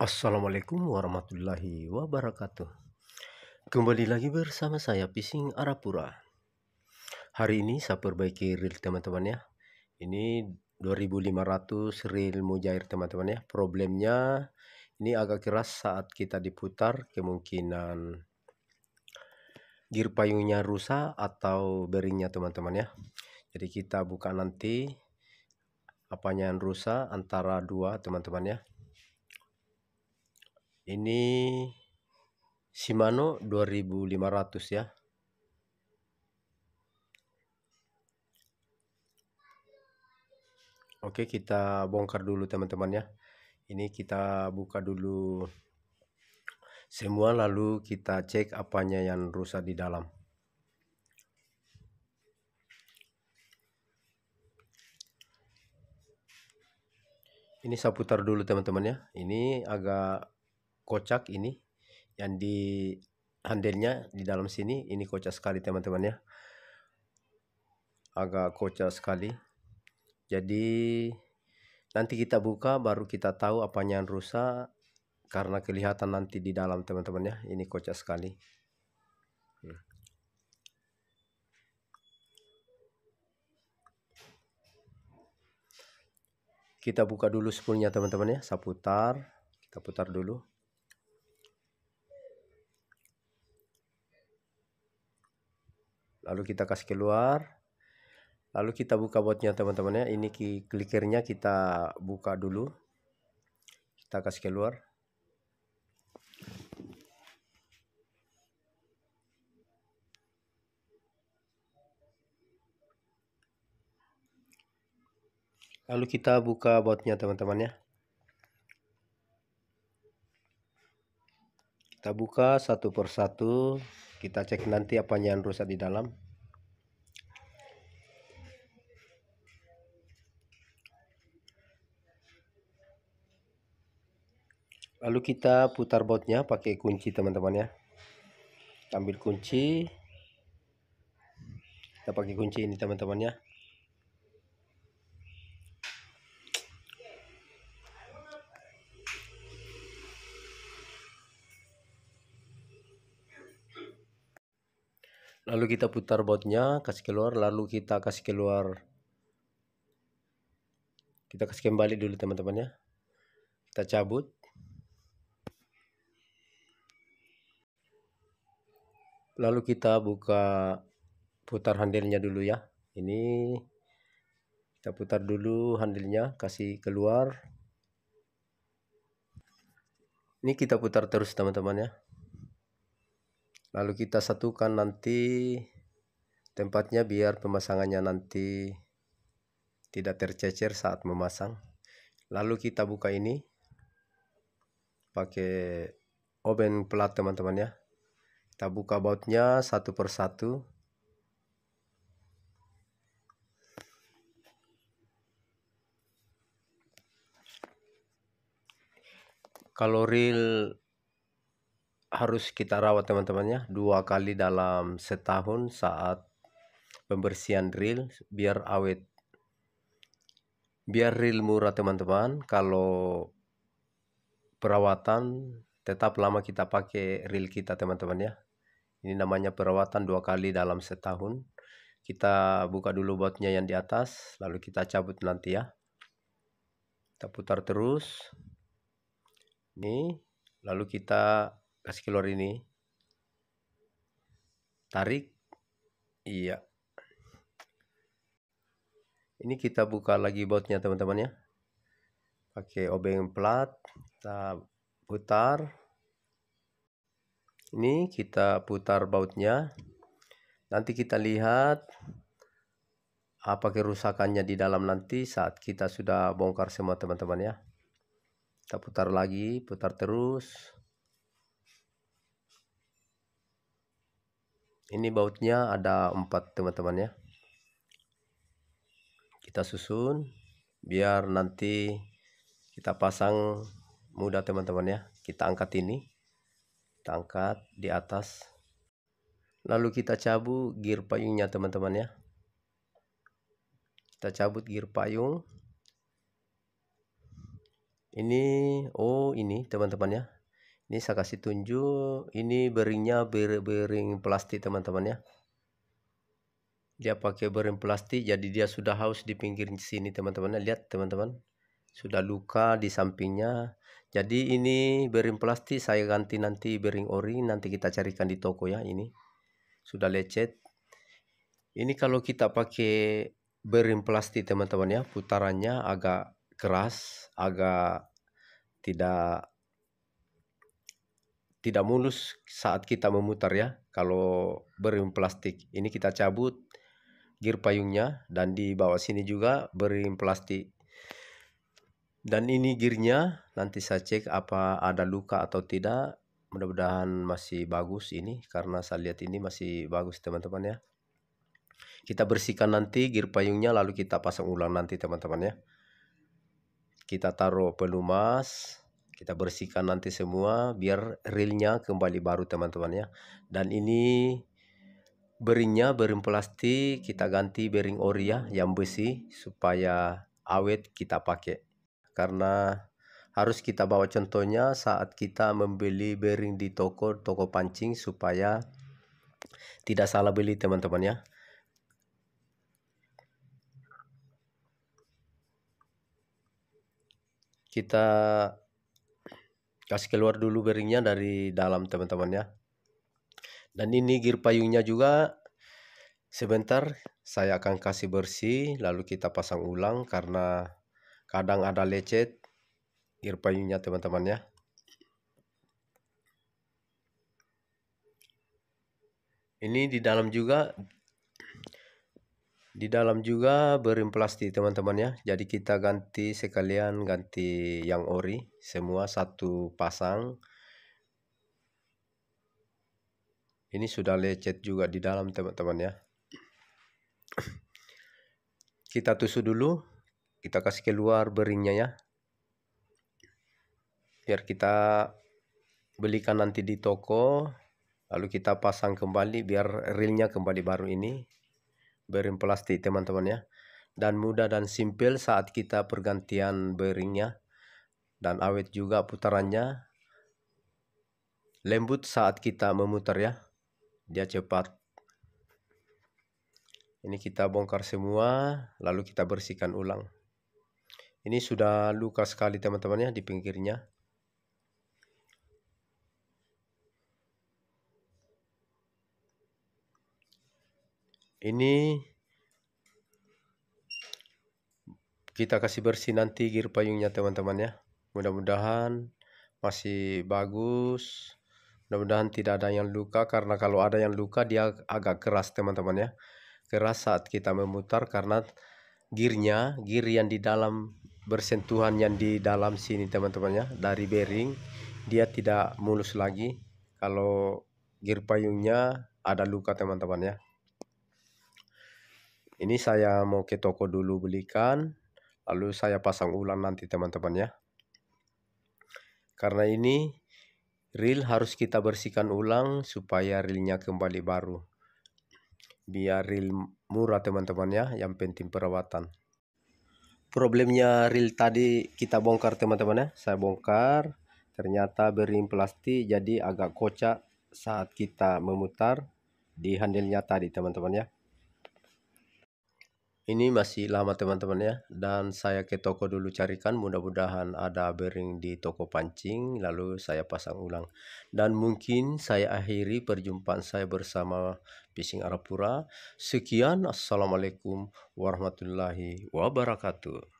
Assalamualaikum warahmatullahi wabarakatuh Kembali lagi bersama saya Pising Arapura Hari ini saya perbaiki reel teman-teman ya Ini 2500 reel mujair teman-teman ya Problemnya ini agak keras saat kita diputar Kemungkinan gear payungnya rusak atau bearingnya teman-teman ya Jadi kita buka nanti apanya yang rusak antara dua teman-teman ya ini Shimano 2500 ya Oke kita bongkar dulu teman-teman ya ini kita buka dulu semua lalu kita cek apanya yang rusak di dalam ini saya putar dulu teman-teman ya ini agak kocak ini yang di handelnya di dalam sini ini kocak sekali teman-teman ya agak kocak sekali jadi nanti kita buka baru kita tahu apanya yang rusak karena kelihatan nanti di dalam teman-teman ya ini kocak sekali hmm. kita buka dulu spoolnya teman-teman ya saya putar kita putar dulu lalu kita kasih keluar lalu kita buka botnya teman-teman ya ini klikernya kita buka dulu kita kasih keluar lalu kita buka botnya teman-teman ya kita buka satu persatu kita cek nanti apa yang rusak di dalam lalu kita putar botnya pakai kunci teman-teman ya ambil kunci kita pakai kunci ini teman-teman ya lalu kita putar bautnya kasih keluar lalu kita kasih keluar kita kasih kembali dulu teman-teman ya kita cabut lalu kita buka putar handilnya dulu ya ini kita putar dulu handilnya kasih keluar ini kita putar terus teman-teman ya lalu kita satukan nanti tempatnya biar pemasangannya nanti tidak tercecer saat memasang lalu kita buka ini pakai oven plat teman-teman ya kita buka bautnya satu persatu kalau reel harus kita rawat teman-temannya dua kali dalam setahun saat pembersihan reel biar awet biar reel murah teman-teman kalau perawatan tetap lama kita pakai reel kita teman-teman ya ini namanya perawatan dua kali dalam setahun kita buka dulu botnya yang di atas lalu kita cabut nanti ya kita putar terus ini lalu kita kasih keluar ini tarik iya ini kita buka lagi bautnya teman-teman ya pakai obeng plat kita putar ini kita putar bautnya nanti kita lihat apa kerusakannya di dalam nanti saat kita sudah bongkar semua teman-teman ya kita putar lagi putar terus ini bautnya ada empat teman-teman ya kita susun biar nanti kita pasang mudah teman-teman ya kita angkat ini kita angkat di atas lalu kita cabut gear payungnya teman-teman ya kita cabut gear payung ini oh ini teman-teman ya ini saya kasih tunjuk ini beringnya bering plastik teman-teman ya dia pakai bering plastik jadi dia sudah haus di pinggir sini teman-teman ya. lihat teman-teman sudah luka di sampingnya jadi ini bering plastik saya ganti nanti bering ori nanti kita carikan di toko ya ini sudah lecet ini kalau kita pakai bering plastik teman-teman ya putarannya agak keras agak tidak tidak mulus saat kita memutar ya. Kalau berim plastik ini kita cabut gear payungnya dan di bawah sini juga berim plastik. Dan ini gearnya nanti saya cek apa ada luka atau tidak. Mudah-mudahan masih bagus ini karena saya lihat ini masih bagus teman-teman ya. Kita bersihkan nanti gear payungnya lalu kita pasang ulang nanti teman-teman ya. Kita taruh pelumas kita bersihkan nanti semua biar realnya kembali baru teman-teman ya dan ini beringnya bering plastik kita ganti bering ori ya yang besi supaya awet kita pakai karena harus kita bawa contohnya saat kita membeli bering di toko toko pancing supaya tidak salah beli teman-teman ya kita kasih keluar dulu beringnya dari dalam teman-teman ya dan ini gear payungnya juga sebentar saya akan kasih bersih lalu kita pasang ulang karena kadang ada lecet gear payungnya teman-teman ya ini di dalam juga di dalam juga berim plastik teman-teman ya jadi kita ganti sekalian ganti yang ori semua satu pasang ini sudah lecet juga di dalam teman-teman ya kita tusuk dulu kita kasih keluar beringnya ya biar kita belikan nanti di toko lalu kita pasang kembali biar reelnya kembali baru ini plastik teman-teman ya dan mudah dan simpel saat kita pergantian bearingnya dan awet juga putarannya lembut saat kita memutar ya dia cepat ini kita bongkar semua lalu kita bersihkan ulang ini sudah luka sekali teman-teman ya di pinggirnya ini kita kasih bersih nanti gear payungnya teman-teman ya mudah-mudahan masih bagus mudah-mudahan tidak ada yang luka karena kalau ada yang luka dia agak keras teman-teman ya keras saat kita memutar karena gearnya gear yang di dalam bersentuhan yang di dalam sini teman-teman ya dari bearing dia tidak mulus lagi kalau gear payungnya ada luka teman-teman ya ini saya mau ke toko dulu belikan, lalu saya pasang ulang nanti teman-teman ya. Karena ini reel harus kita bersihkan ulang supaya reelnya kembali baru. Biar reel murah teman-teman ya, yang penting perawatan. Problemnya reel tadi kita bongkar teman-teman ya, saya bongkar. Ternyata bering plastik jadi agak kocak saat kita memutar di handle tadi teman-teman ya ini masih lama teman-teman ya dan saya ke toko dulu carikan mudah-mudahan ada bearing di toko pancing lalu saya pasang ulang dan mungkin saya akhiri perjumpaan saya bersama Fishing Arapura sekian Assalamualaikum warahmatullahi wabarakatuh